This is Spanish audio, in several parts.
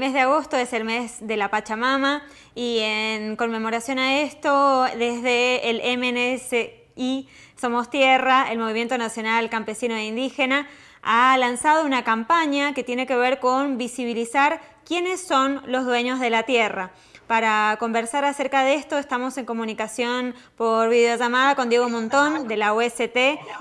El mes de agosto es el mes de la Pachamama y en conmemoración a esto, desde el MNSI Somos Tierra, el Movimiento Nacional Campesino e Indígena, ha lanzado una campaña que tiene que ver con visibilizar quiénes son los dueños de la tierra. Para conversar acerca de esto estamos en comunicación por videollamada con Diego Montón de la OST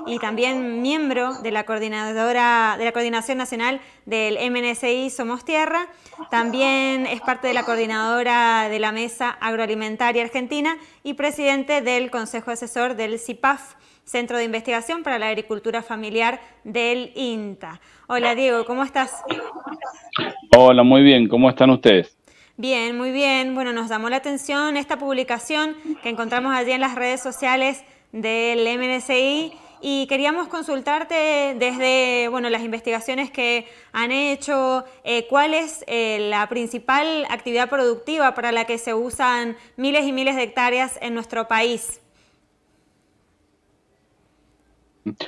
y también miembro de la coordinadora de la Coordinación Nacional del MNSI Somos Tierra. También es parte de la coordinadora de la Mesa Agroalimentaria Argentina y presidente del Consejo Asesor del CIPAF. Centro de Investigación para la Agricultura Familiar del INTA. Hola Diego, ¿cómo estás? Hola, muy bien, ¿cómo están ustedes? Bien, muy bien. Bueno, nos llamó la atención esta publicación que encontramos allí en las redes sociales del MNCI y queríamos consultarte desde bueno, las investigaciones que han hecho, eh, cuál es eh, la principal actividad productiva para la que se usan miles y miles de hectáreas en nuestro país.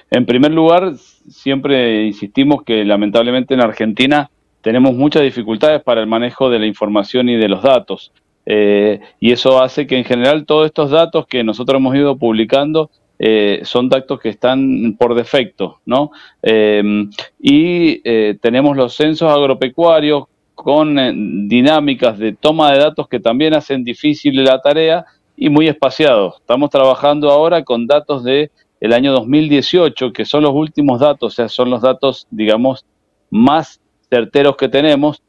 En primer lugar, siempre insistimos que lamentablemente en Argentina tenemos muchas dificultades para el manejo de la información y de los datos. Eh, y eso hace que en general todos estos datos que nosotros hemos ido publicando eh, son datos que están por defecto, ¿no? Eh, y tenemos los censos agropecuarios con dinámicas de toma de datos que también hacen difícil la tarea y muy espaciados. Estamos trabajando ahora con datos de año 2018, que son los últimos datos, o sea, son los datos, digamos, más certeros que tenemos.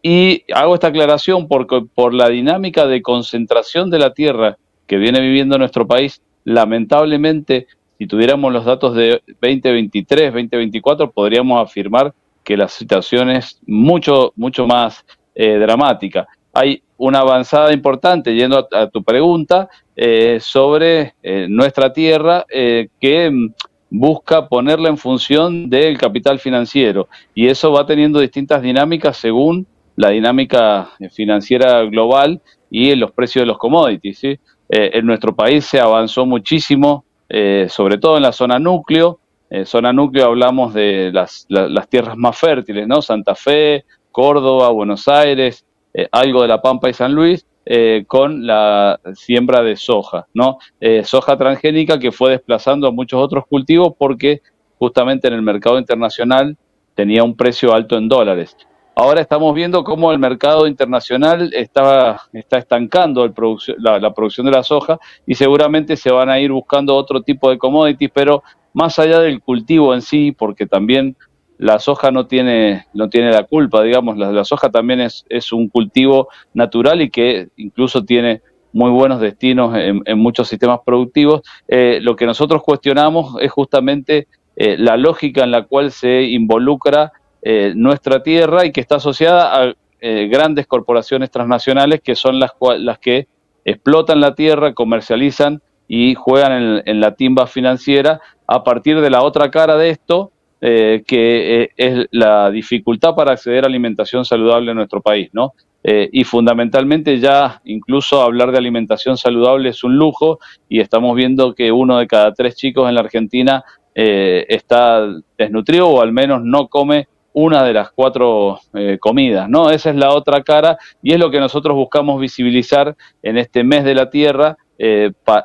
Y hago esta aclaración porque por la dinámica de concentración de la tierra que viene viviendo nuestro país, lamentablemente, si tuviéramos los datos de 2023, 2024, podríamos afirmar que la situación es mucho, mucho más eh, dramática. Hay una avanzada importante, yendo a, tu pregunta, eh, sobre eh, nuestra tierra, que mm, busca ponerla en función del capital financiero y eso va teniendo distintas dinámicas según la dinámica eh, financiera global y en los precios de los commodities. Eh, en nuestro país se avanzó muchísimo, eh, sobre todo en la zona núcleo. En zona núcleo hablamos de las, las, tierras más fértiles, ¿no? Santa Fe, Córdoba, Buenos Aires, algo de La Pampa y San Luis, eh, con la siembra de soja, ¿no? Eh, soja transgénica que fue desplazando a muchos otros cultivos porque justamente en el mercado internacional tenía un precio alto en dólares. Ahora estamos viendo cómo el mercado internacional está, está estancando la producción de la soja y seguramente se van a ir buscando otro tipo de commodities, pero más allá del cultivo en sí, porque también la soja no tiene, no tiene la culpa, digamos, la, la soja también es, un cultivo natural y que incluso tiene muy buenos destinos en, muchos sistemas productivos. Eh, lo que nosotros cuestionamos es justamente eh, la lógica en la cual se involucra eh, nuestra tierra y que está asociada a grandes corporaciones transnacionales que son las, las que explotan la tierra, comercializan y juegan en la timba financiera a partir de la otra cara de esto, eh, que eh, es la dificultad para acceder a alimentación saludable en nuestro país, ¿no? Eh, y fundamentalmente ya incluso hablar de alimentación saludable es un lujo y estamos viendo que uno de cada tres chicos en la Argentina está desnutrido o al menos no come una de las cuatro comidas, ¿no? Esa es la otra cara y es lo que nosotros buscamos visibilizar en este mes de la Tierra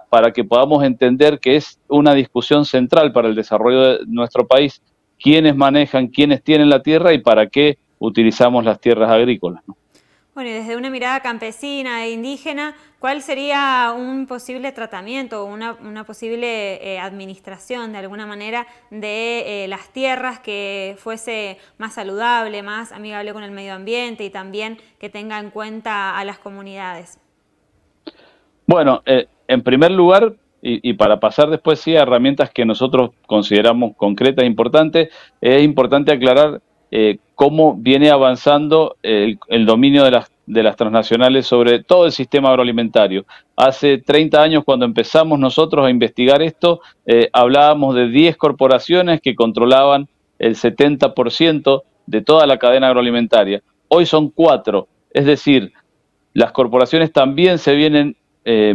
para que podamos entender que es una discusión central para el desarrollo de nuestro país quiénes manejan, quiénes tienen la tierra y para qué utilizamos las tierras agrícolas. Bueno, y desde una mirada campesina e indígena, ¿cuál sería un posible tratamiento o una, posible eh, administración de alguna manera de eh, las tierras que fuese más saludable, más amigable con el medio ambiente y también que tenga en cuenta a las comunidades? Bueno, eh, en primer lugar, y, para pasar después sí a herramientas que nosotros consideramos concretas e importantes, es importante aclarar eh, cómo viene avanzando el, dominio de las, transnacionales sobre todo el sistema agroalimentario. Hace 30 años, cuando empezamos nosotros a investigar esto, eh, hablábamos de 10 corporaciones que controlaban el 70% de toda la cadena agroalimentaria. Hoy son cuatro, es decir, las corporaciones también se vienen eh,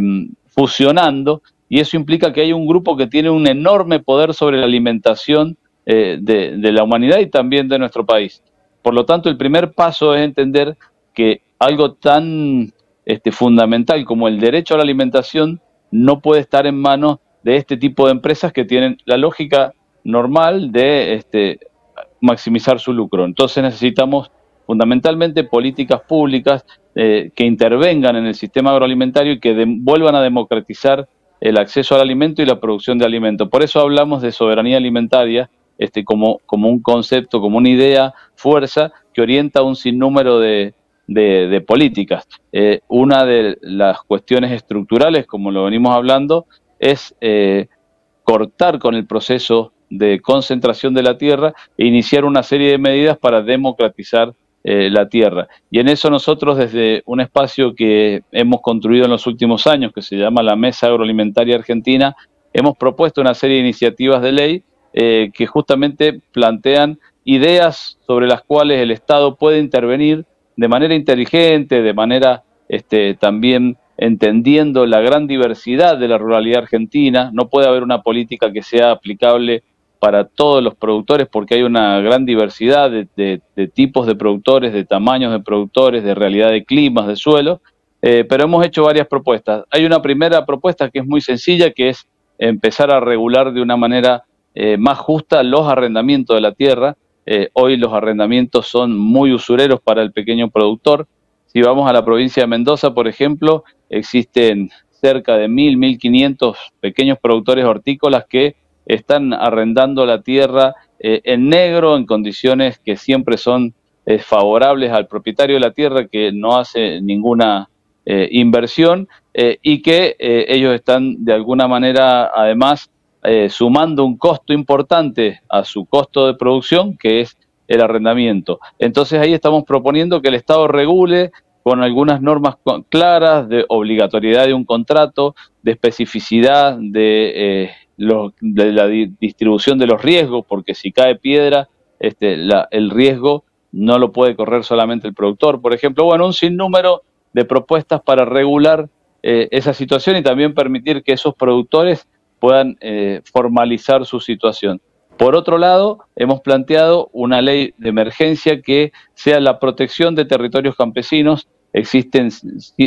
fusionando y eso implica que hay un grupo que tiene un enorme poder sobre la alimentación eh, de, la humanidad y también de nuestro país. Por lo tanto, el primer paso es entender que algo tan este, fundamental como el derecho a la alimentación no puede estar en manos de este tipo de empresas que tienen la lógica normal de este, maximizar su lucro. Entonces necesitamos fundamentalmente políticas públicas eh, que intervengan en el sistema agroalimentario y que vuelvan a democratizar el acceso al alimento y la producción de alimento. Por eso hablamos de soberanía alimentaria este, como, como un concepto, como una idea, fuerza que orienta un sinnúmero de, políticas. Eh, una de las cuestiones estructurales, como lo venimos hablando, es eh, cortar con el proceso de concentración de la tierra e iniciar una serie de medidas para democratizar eh, la tierra. Y en eso nosotros desde un espacio que hemos construido en los últimos años, que se llama la Mesa Agroalimentaria Argentina, hemos propuesto una serie de iniciativas de ley eh, que justamente plantean ideas sobre las cuales el Estado puede intervenir de manera inteligente, de manera este, también entendiendo la gran diversidad de la ruralidad argentina. No puede haber una política que sea aplicable para todos los productores porque hay una gran diversidad de, tipos de productores, de tamaños de productores, de realidad de climas, de suelos, eh, pero hemos hecho varias propuestas. Hay una primera propuesta que es muy sencilla, que es empezar a regular de una manera eh, más justa los arrendamientos de la tierra. Eh, hoy los arrendamientos son muy usureros para el pequeño productor. Si vamos a la provincia de Mendoza, por ejemplo, existen cerca de 1.000, 1.500 pequeños productores hortícolas que están arrendando la tierra eh, en negro, en condiciones que siempre son eh, favorables al propietario de la tierra que no hace ninguna eh, inversión y que ellos están de alguna manera además sumando un costo importante a su costo de producción que es el arrendamiento. Entonces ahí estamos proponiendo que el Estado regule con algunas normas claras de obligatoriedad de un contrato, de especificidad de la distribución de los riesgos, porque si cae piedra, este, el riesgo no lo puede correr solamente el productor, por ejemplo. Bueno, un sinnúmero de propuestas para regular eh, esa situación y también permitir que esos productores puedan eh, formalizar su situación. Por otro lado, hemos planteado una ley de emergencia que sea la protección de territorios campesinos Existen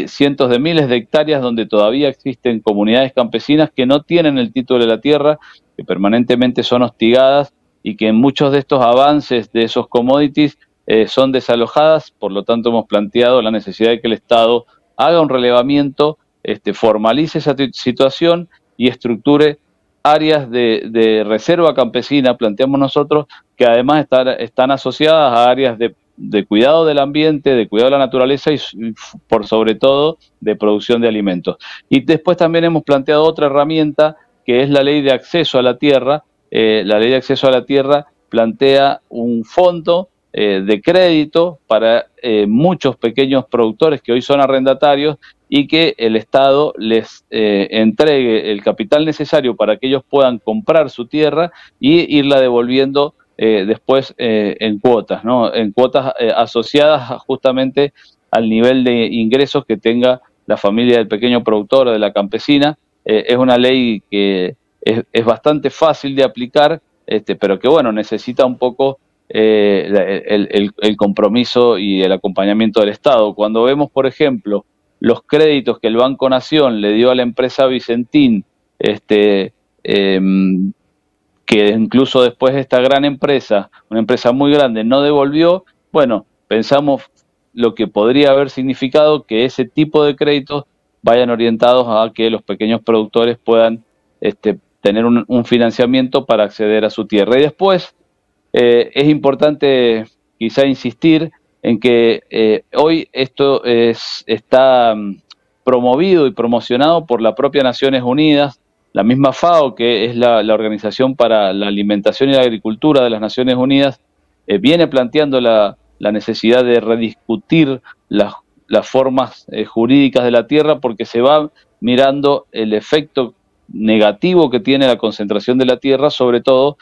cientos de miles de hectáreas donde todavía existen comunidades campesinas que no tienen el título de la tierra, que permanentemente son hostigadas y que muchos de estos avances de esos commodities eh, son desalojadas. Por lo tanto, hemos planteado la necesidad de que el Estado haga un relevamiento, este, formalice esa situación y estructure áreas de, reserva campesina, planteamos nosotros, que además están asociadas a áreas de de cuidado del ambiente, de cuidado de la naturaleza y por sobre todo de producción de alimentos. Y después también hemos planteado otra herramienta que es la ley de acceso a la tierra. Eh, la ley de acceso a la tierra plantea un fondo eh, de crédito para eh, muchos pequeños productores que hoy son arrendatarios y que el Estado les entregue el capital necesario para que ellos puedan comprar su tierra y irla devolviendo eh, después eh, en cuotas, ¿no? En cuotas eh, asociadas justamente al nivel de ingresos que tenga la familia del pequeño productor o de la campesina. es una ley que es, bastante fácil de aplicar, este, pero que bueno, necesita un poco el, compromiso y el acompañamiento del Estado. Cuando vemos, por ejemplo, los créditos que el Banco Nación le dio a la empresa Vicentín, este, em, que incluso después de esta gran empresa, una empresa muy grande, no devolvió, bueno, pensamos lo que podría haber significado que ese tipo de créditos vayan orientados a que los pequeños productores puedan este, tener un, financiamiento para acceder a su tierra. Y después eh, es importante quizá insistir en que eh, hoy esto está mm, promovido y promocionado por la propia Naciones Unidas la misma FAO, que es la, Organización para la Alimentación y la Agricultura de las Naciones Unidas, eh, viene planteando la, necesidad de rediscutir las, formas eh, jurídicas de la tierra porque se va mirando el efecto negativo que tiene la concentración de la tierra, sobre todo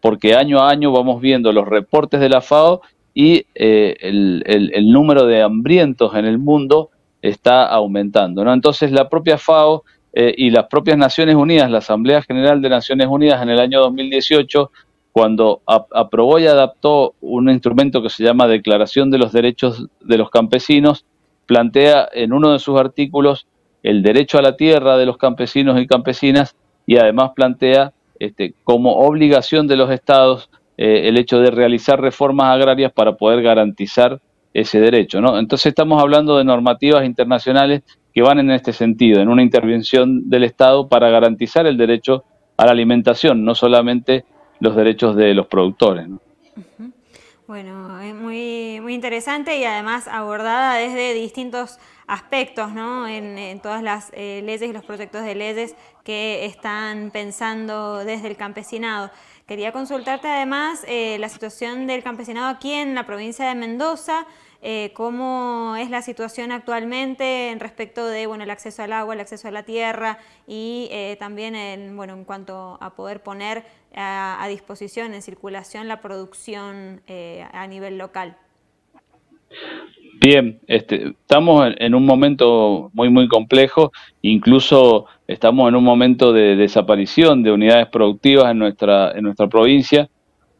porque año a año vamos viendo los reportes de la FAO y eh, el, el, número de hambrientos en el mundo está aumentando. ¿no? Entonces la propia FAO eh, y las propias Naciones Unidas, la Asamblea General de Naciones Unidas en el año 2018, cuando aprobó y adaptó un instrumento que se llama Declaración de los Derechos de los Campesinos, plantea en uno de sus artículos el derecho a la tierra de los campesinos y campesinas y además plantea este, como obligación de los estados eh, el hecho de realizar reformas agrarias para poder garantizar ese derecho. ¿no? Entonces estamos hablando de normativas internacionales que van en este sentido, en una intervención del Estado para garantizar el derecho a la alimentación, no solamente los derechos de los productores. Bueno, es muy, muy interesante y además abordada desde distintos aspectos, ¿no? En, todas las eh, leyes y los proyectos de leyes que están pensando desde el campesinado. Quería consultarte además eh, la situación del campesinado aquí en la provincia de Mendoza, eh, cómo es la situación actualmente en respecto de bueno, el acceso al agua, el acceso a la tierra y eh, también en, bueno, en cuanto a poder poner a, a disposición, en circulación, la producción a nivel local. Bien, este, estamos en un momento muy, muy complejo, incluso estamos en un momento de desaparición de unidades productivas en nuestra, en nuestra provincia.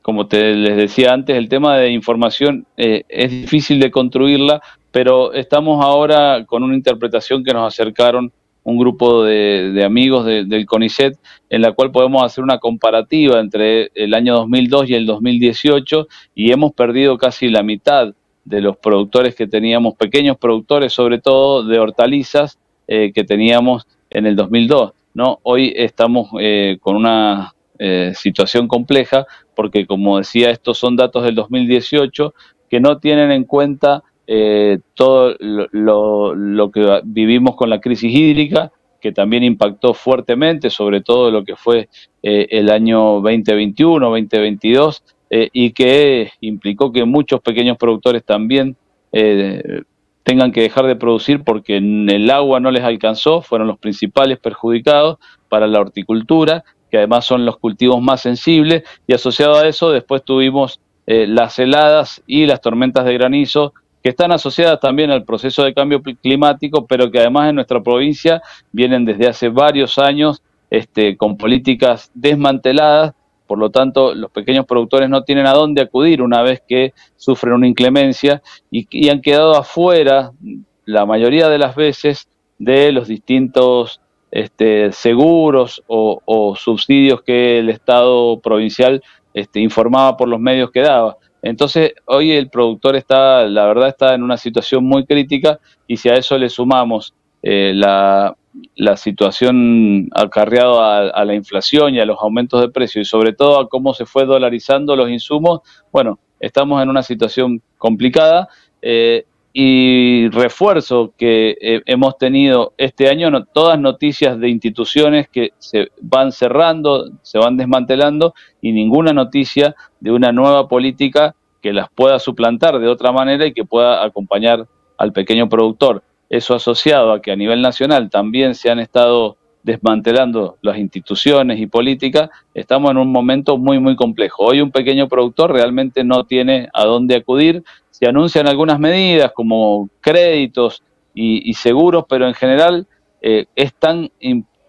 Como te, les decía antes, el tema de información eh, es difícil de construirla, pero estamos ahora con una interpretación que nos acercaron un grupo de, amigos del CONICET, en la cual podemos hacer una comparativa entre el año 2002 y el 2018, y hemos perdido casi la mitad de los productores que teníamos, pequeños productores sobre todo de hortalizas eh, que teníamos en el 2002. ¿no? Hoy estamos eh, con una eh, situación compleja porque, como decía, estos son datos del 2018 que no tienen en cuenta todo lo, que vivimos con la crisis hídrica, que también impactó fuertemente, sobre todo lo que fue el año 2021, 2022, eh, y que implicó que muchos pequeños productores también eh, tengan que dejar de producir porque el agua no les alcanzó, fueron los principales perjudicados para la horticultura, que además son los cultivos más sensibles, y asociado a eso después tuvimos eh, las heladas y las tormentas de granizo, que están asociadas también al proceso de cambio climático, pero que además en nuestra provincia vienen desde hace varios años este, con políticas desmanteladas por lo tanto, los pequeños productores no tienen a dónde acudir una vez que sufren una inclemencia y, han quedado afuera la mayoría de las veces de los distintos este, seguros o, subsidios que el Estado provincial este, informaba por los medios que daba. Entonces, hoy el productor está, la verdad, está en una situación muy crítica y si a eso le sumamos eh, la, la situación acarreada a, la inflación y a los aumentos de precios y sobre todo a cómo se fue dolarizando los insumos, bueno, estamos en una situación complicada eh, y refuerzo que eh, hemos tenido este año, todas noticias de instituciones que se van cerrando, se van desmantelando y ninguna noticia de una nueva política que las pueda suplantar de otra manera y que pueda acompañar al pequeño productor eso asociado a que a nivel nacional también se han estado desmantelando las instituciones y políticas, estamos en un momento muy, muy complejo. Hoy un pequeño productor realmente no tiene a dónde acudir. Se anuncian algunas medidas como créditos y, seguros, pero en general eh, es tan,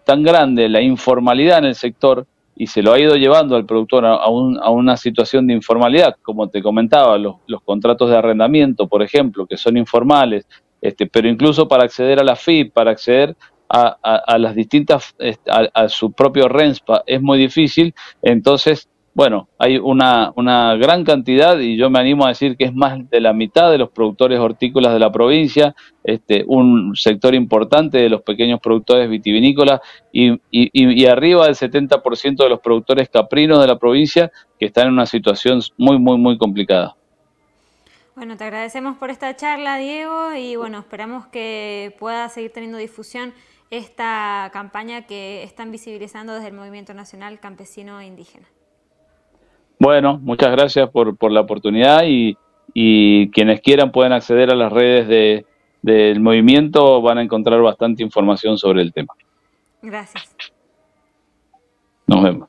tan grande la informalidad en el sector y se lo ha ido llevando al productor a, una situación de informalidad, como te comentaba, los, contratos de arrendamiento, por ejemplo, que son informales, este, pero incluso para acceder a la FIP, para acceder a, las distintas, este, a, su propio RENSPA, es muy difícil. Entonces, bueno, hay una, gran cantidad y yo me animo a decir que es más de la mitad de los productores hortícolas de la provincia, este, un sector importante de los pequeños productores vitivinícolas y, y arriba del 70% de los productores caprinos de la provincia que están en una situación muy, muy, muy complicada. Bueno, te agradecemos por esta charla, Diego, y bueno, esperamos que pueda seguir teniendo difusión esta campaña que están visibilizando desde el Movimiento Nacional Campesino e Indígena. Bueno, muchas gracias por, la oportunidad y, quienes quieran pueden acceder a las redes de, del movimiento, van a encontrar bastante información sobre el tema. Gracias. Nos vemos.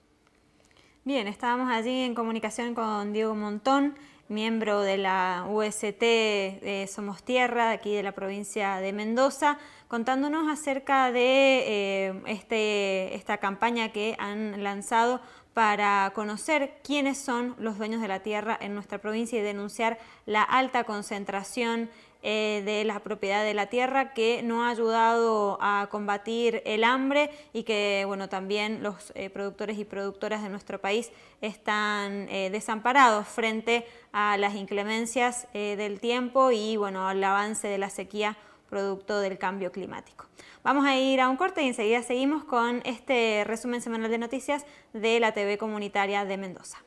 Bien, estábamos allí en comunicación con Diego Montón miembro de la UST eh, Somos Tierra, aquí de la provincia de Mendoza, contándonos acerca de eh, este, esta campaña que han lanzado para conocer quiénes son los dueños de la tierra en nuestra provincia y denunciar la alta concentración eh, de la propiedad de la tierra que no ha ayudado a combatir el hambre y que bueno, también los eh, productores y productoras de nuestro país están eh, desamparados frente a las inclemencias del tiempo y bueno, al avance de la sequía producto del cambio climático. Vamos a ir a un corte y enseguida seguimos con este resumen semanal de noticias de la TV comunitaria de Mendoza.